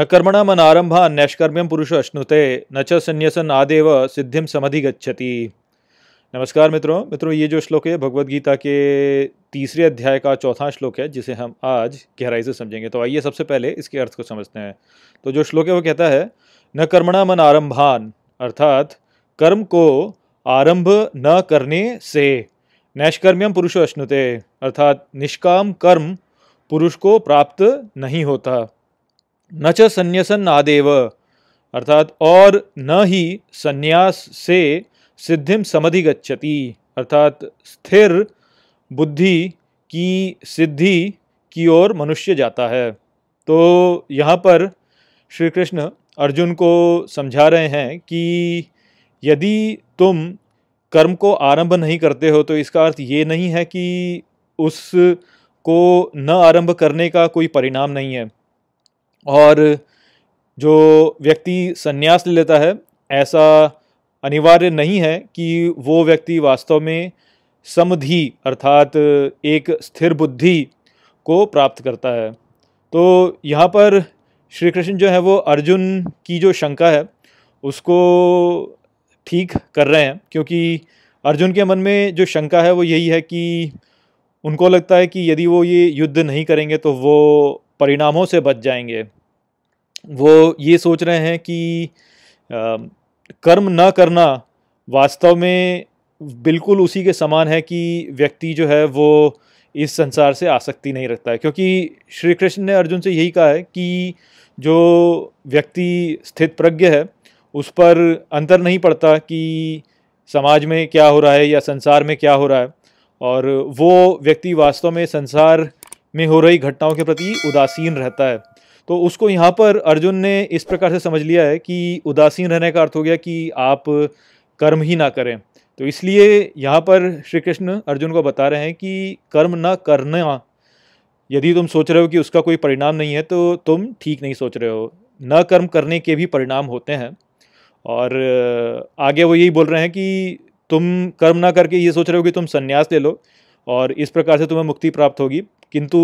न मन आरंभ नैष्कर्म्यम पुरुष अश्नुते न च संयसन आदेव सिद्धिम समधि गच्छति नमस्कार मित्रों मित्रों ये जो श्लोक है भगवदगीता गीता के तीसरे अध्याय का चौथा श्लोक है जिसे हम आज गहराई से समझेंगे तो आइए सबसे पहले इसके अर्थ को समझते हैं तो जो श्लोक है वो कहता है न कर्मणा मन आरंभान अर्थात कर्म को आरंभ न करने से नैष्कर्म्यम पुरुष अश्नुते अर्थात निष्काम कर्म पुरुष को प्राप्त नहीं होता न च संन्यासन आदेव अर्थात और न ही संन्यास से सिद्धिम समधि गच्छति अर्थात स्थिर बुद्धि की सिद्धि की ओर मनुष्य जाता है तो यहाँ पर श्री कृष्ण अर्जुन को समझा रहे हैं कि यदि तुम कर्म को आरंभ नहीं करते हो तो इसका अर्थ ये नहीं है कि उस को न आरंभ करने का कोई परिणाम नहीं है और जो व्यक्ति संन्यास ले लेता है ऐसा अनिवार्य नहीं है कि वो व्यक्ति वास्तव में समधि अर्थात एक स्थिर बुद्धि को प्राप्त करता है तो यहाँ पर श्री कृष्ण जो है वो अर्जुन की जो शंका है उसको ठीक कर रहे हैं क्योंकि अर्जुन के मन में जो शंका है वो यही है कि उनको लगता है कि यदि वो ये युद्ध नहीं करेंगे तो वो परिणामों से बच जाएंगे वो ये सोच रहे हैं कि कर्म न करना वास्तव में बिल्कुल उसी के समान है कि व्यक्ति जो है वो इस संसार से आसक्ति नहीं रखता है क्योंकि श्री कृष्ण ने अर्जुन से यही कहा है कि जो व्यक्ति स्थित प्रज्ञ है उस पर अंतर नहीं पड़ता कि समाज में क्या हो रहा है या संसार में क्या हो रहा है और वो व्यक्ति वास्तव में संसार में हो रही घटनाओं के प्रति उदासीन रहता है तो उसको यहाँ पर अर्जुन ने इस प्रकार से समझ लिया है कि उदासीन रहने का अर्थ हो गया कि आप कर्म ही ना करें तो इसलिए यहाँ पर श्री कृष्ण अर्जुन को बता रहे हैं कि कर्म ना करना यदि तुम सोच रहे हो कि उसका कोई परिणाम नहीं है तो तुम ठीक नहीं सोच रहे हो न कर्म करने के भी परिणाम होते हैं और आगे वो यही बोल रहे हैं कि तुम कर्म ना करके ये सोच रहे हो कि तुम संन्यास ले लो और इस प्रकार से तुम्हें मुक्ति प्राप्त होगी किंतु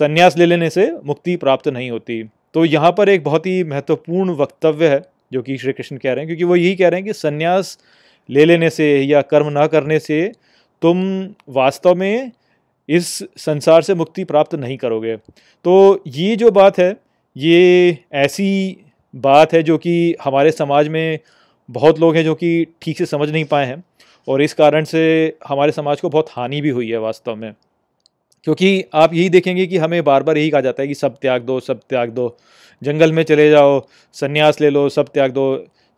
संन्यास ले लेने से मुक्ति प्राप्त नहीं होती तो यहाँ पर एक बहुत ही महत्वपूर्ण वक्तव्य है जो कि श्री कृष्ण कह रहे हैं क्योंकि वो यही कह रहे हैं कि संन्यास ले लेने से या कर्म ना करने से तुम वास्तव में इस संसार से मुक्ति प्राप्त नहीं करोगे तो ये जो बात है ये ऐसी बात है जो कि हमारे समाज में बहुत लोग हैं जो कि ठीक से समझ नहीं पाए हैं और इस कारण से हमारे समाज को बहुत हानि भी हुई है वास्तव में क्योंकि आप यही देखेंगे कि हमें बार बार यही कहा जाता है कि सब त्याग दो सब त्याग दो जंगल में चले जाओ संन्यास ले लो सब त्याग दो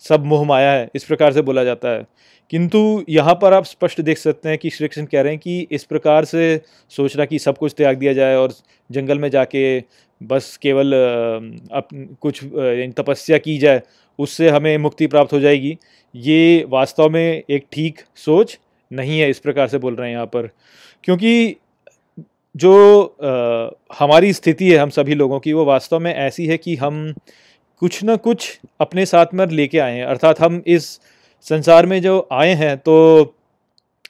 सब मोह माया है इस प्रकार से बोला जाता है किंतु यहाँ पर आप स्पष्ट देख सकते हैं कि श्री कृष्ण कह रहे हैं कि इस प्रकार से सोचना कि सब कुछ त्याग दिया जाए और जंगल में जाके बस केवल अप कुछ तपस्या की जाए उससे हमें मुक्ति प्राप्त हो जाएगी ये वास्तव में एक ठीक सोच नहीं है इस प्रकार से बोल रहे हैं यहाँ पर क्योंकि जो आ, हमारी स्थिति है हम सभी लोगों की वो वास्तव में ऐसी है कि हम कुछ ना कुछ अपने साथ में लेके आए हैं अर्थात हम इस संसार में जो आए हैं तो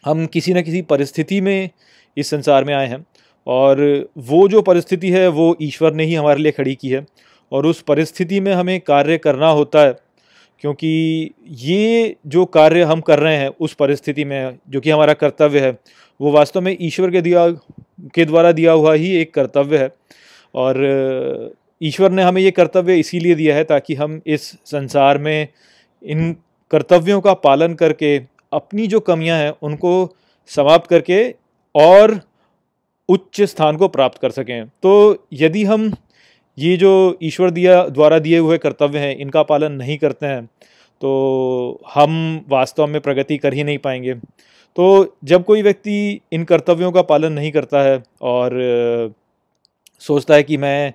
हम किसी न किसी परिस्थिति में इस संसार में आए हैं और वो जो परिस्थिति है वो ईश्वर ने ही हमारे लिए खड़ी की है और उस परिस्थिति में हमें कार्य करना होता है क्योंकि ये जो कार्य हम कर रहे हैं उस परिस्थिति में जो कि हमारा कर्तव्य है वो वास्तव में ईश्वर के दिया के द्वारा दिया हुआ ही एक कर्तव्य है और ईश्वर ने हमें ये कर्तव्य इसीलिए दिया है ताकि हम इस संसार में इन कर्तव्यों का पालन करके अपनी जो कमियां हैं उनको समाप्त करके और उच्च स्थान को प्राप्त कर सकें तो यदि हम ये जो ईश्वर दिया द्वारा दिए हुए कर्तव्य हैं इनका पालन नहीं करते हैं तो हम वास्तव में प्रगति कर ही नहीं पाएंगे तो जब कोई व्यक्ति इन कर्तव्यों का पालन नहीं करता है और सोचता है कि मैं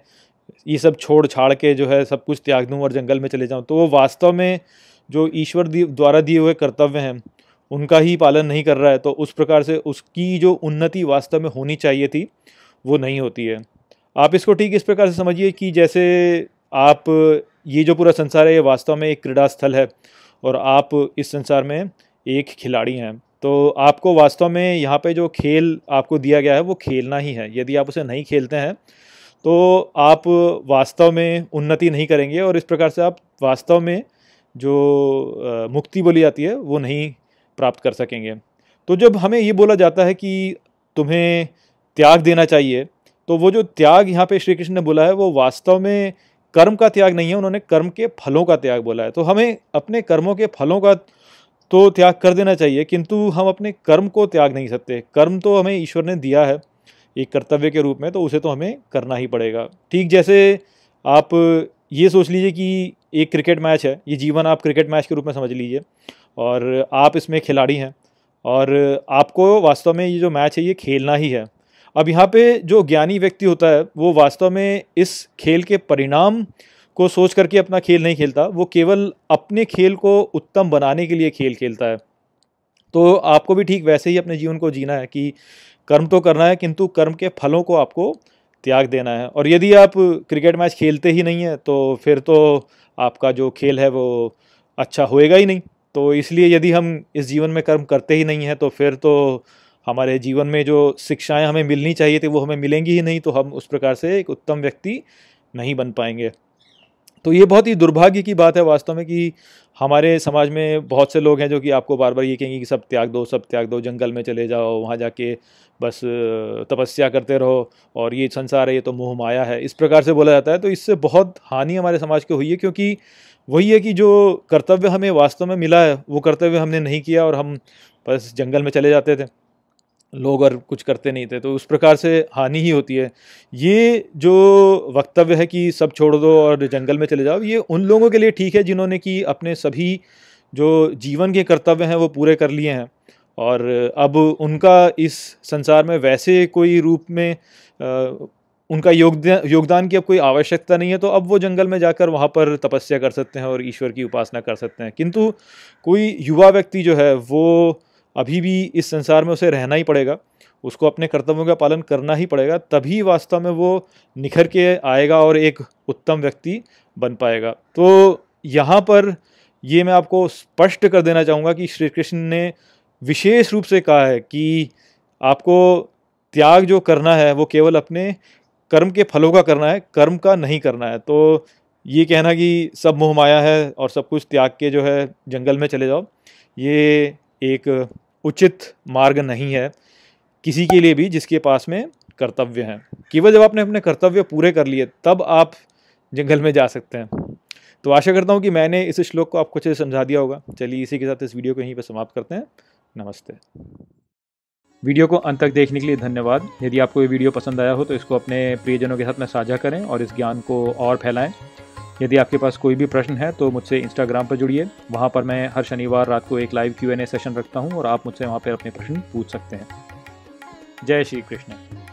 ये सब छोड़ छाड़ के जो है सब कुछ त्याग दूँ और जंगल में चले जाऊँ तो वो वास्तव में जो ईश्वर द्वारा दिए हुए कर्तव्य हैं उनका ही पालन नहीं कर रहा है तो उस प्रकार से उसकी जो उन्नति वास्तव में होनी चाहिए थी वो नहीं होती है आप इसको ठीक इस प्रकार से समझिए कि जैसे आप ये जो पूरा संसार है ये वास्तव में एक क्रीड़ा स्थल है और आप इस संसार में एक खिलाड़ी हैं तो आपको वास्तव में यहाँ पे जो खेल आपको दिया गया है वो खेलना ही है यदि आप उसे नहीं खेलते हैं तो आप वास्तव में उन्नति नहीं करेंगे और इस प्रकार से आप वास्तव में जो मुक्ति बोली जाती है वो नहीं प्राप्त कर सकेंगे तो जब हमें ये बोला जाता है कि तुम्हें त्याग देना चाहिए तो वो जो त्याग यहाँ पे श्री कृष्ण ने बोला है वो वास्तव में कर्म का त्याग नहीं है उन्होंने कर्म के फलों का त्याग बोला है तो हमें अपने कर्मों के फलों का तो त्याग कर देना चाहिए किंतु हम अपने कर्म को त्याग नहीं सकते कर्म तो हमें ईश्वर ने दिया है एक कर्तव्य के रूप में तो उसे तो हमें करना ही पड़ेगा ठीक जैसे आप ये सोच लीजिए कि एक क्रिकेट मैच है ये जीवन आप क्रिकेट मैच के रूप में समझ लीजिए और आप इसमें खिलाड़ी हैं और आपको वास्तव में ये जो मैच है ये खेलना ही है अब यहाँ पे जो ज्ञानी व्यक्ति होता है वो वास्तव में इस खेल के परिणाम को सोच करके अपना खेल नहीं खेलता वो केवल अपने खेल को उत्तम बनाने के लिए खेल खेलता है तो आपको भी ठीक वैसे ही अपने जीवन को जीना है कि कर्म तो करना है किंतु कर्म के फलों को आपको त्याग देना है और यदि आप क्रिकेट मैच खेलते ही नहीं हैं तो फिर तो आपका जो खेल है वो अच्छा होएगा ही नहीं तो इसलिए यदि हम इस जीवन में कर्म करते ही नहीं हैं तो फिर तो हमारे जीवन में जो शिक्षाएं हमें मिलनी चाहिए थी वो हमें मिलेंगी ही नहीं तो हम उस प्रकार से एक उत्तम व्यक्ति नहीं बन पाएंगे तो ये बहुत ही दुर्भाग्य की बात है वास्तव में कि हमारे समाज में बहुत से लोग हैं जो कि आपको बार बार ये कहेंगे कि सब त्याग दो सब त्याग दो जंगल में चले जाओ वहाँ जाके बस तपस्या करते रहो और ये संसार है ये तो मोह माया है इस प्रकार से बोला जाता है तो इससे बहुत हानि हमारे समाज को हुई है क्योंकि वही है कि जो कर्तव्य हमें वास्तव में मिला है वो कर्तव्य हमने नहीं किया और हम बस जंगल में चले जाते थे लोग और कुछ करते नहीं थे तो उस प्रकार से हानि ही होती है ये जो वक्तव्य है कि सब छोड़ दो और जंगल में चले जाओ ये उन लोगों के लिए ठीक है जिन्होंने कि अपने सभी जो जीवन के कर्तव्य हैं वो पूरे कर लिए हैं और अब उनका इस संसार में वैसे कोई रूप में उनका योगदान योगदान की अब कोई आवश्यकता नहीं है तो अब वो जंगल में जाकर वहाँ पर तपस्या कर सकते हैं और ईश्वर की उपासना कर सकते हैं किंतु कोई युवा व्यक्ति जो है वो अभी भी इस संसार में उसे रहना ही पड़ेगा उसको अपने कर्तव्यों का पालन करना ही पड़ेगा तभी वास्तव में वो निखर के आएगा और एक उत्तम व्यक्ति बन पाएगा तो यहाँ पर ये मैं आपको स्पष्ट कर देना चाहूँगा कि श्री कृष्ण ने विशेष रूप से कहा है कि आपको त्याग जो करना है वो केवल अपने कर्म के फलों का करना है कर्म का नहीं करना है तो ये कहना कि सब मोह माया है और सब कुछ त्याग के जो है जंगल में चले जाओ ये एक उचित मार्ग नहीं है किसी के लिए भी जिसके पास में कर्तव्य हैं केवल जब आपने अपने कर्तव्य पूरे कर लिए तब आप जंगल में जा सकते हैं तो आशा करता हूँ कि मैंने इस श्लोक को आपको अच्छे से समझा दिया होगा चलिए इसी के साथ इस वीडियो को यहीं पर समाप्त करते हैं नमस्ते वीडियो को अंत तक देखने के लिए धन्यवाद यदि आपको ये वीडियो पसंद आया हो तो इसको अपने प्रियजनों के साथ में साझा करें और इस ज्ञान को और फैलाएं यदि आपके पास कोई भी प्रश्न है तो मुझसे इंस्टाग्राम पर जुड़िए वहाँ पर मैं हर शनिवार रात को एक live Q and A session रखता हूँ और आप मुझसे वहाँ पर अपने प्रश्न पूछ सकते हैं जय श्री कृष्ण